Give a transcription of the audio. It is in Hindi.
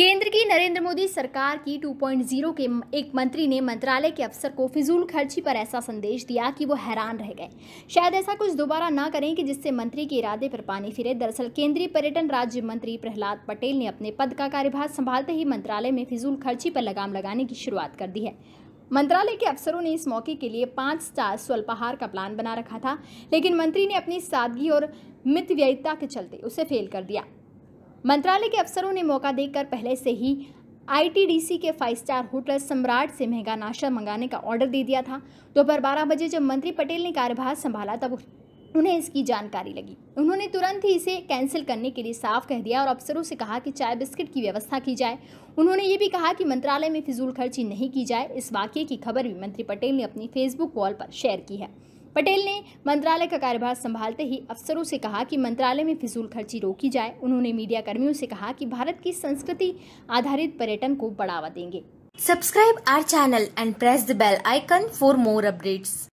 केंद्र की नरेंद्र मोदी सरकार की 2.0 के एक मंत्री ने मंत्रालय के अफसर को फिजूल खर्ची पर ऐसा संदेश दिया कि वो हैरान रह गए शायद ऐसा कुछ दोबारा ना करें कि जिससे मंत्री के इरादे पर पानी फिरे दरअसल केंद्रीय पर्यटन राज्य मंत्री प्रहलाद पटेल ने अपने पद का कार्यभार संभालते ही मंत्रालय में फिजूल खर्ची पर लगाम लगाने की शुरुआत कर दी है मंत्रालय के अफसरों ने इस मौके के लिए पाँच स्टार स्वल्पहार का प्लान बना रखा था लेकिन मंत्री ने अपनी सादगी और मितव्ययिता के चलते उसे फेल कर दिया मंत्रालय के अफसरों ने मौका देकर पहले से ही आईटीडीसी के फाइव स्टार होटल सम्राट से महंगा नाश्ता मंगाने का ऑर्डर दे दिया था दोपहर बारह बजे जब मंत्री पटेल ने कार्यभार संभाला तब उन्हें इसकी जानकारी लगी उन्होंने तुरंत ही इसे कैंसिल करने के लिए साफ कह दिया और अफसरों से कहा कि चाय बिस्किट की व्यवस्था की जाए उन्होंने ये भी कहा कि मंत्रालय में फिजूल खर्ची नहीं की जाए इस वाक्य की खबर भी मंत्री पटेल ने अपनी फेसबुक वॉल पर शेयर की है पटेल ने मंत्रालय का कार्यभार संभालते ही अफसरों से कहा कि मंत्रालय में फिजूल खर्ची रोकी जाए उन्होंने मीडिया कर्मियों से कहा कि भारत की संस्कृति आधारित पर्यटन को बढ़ावा देंगे subscribe our channel and press the bell icon for more updates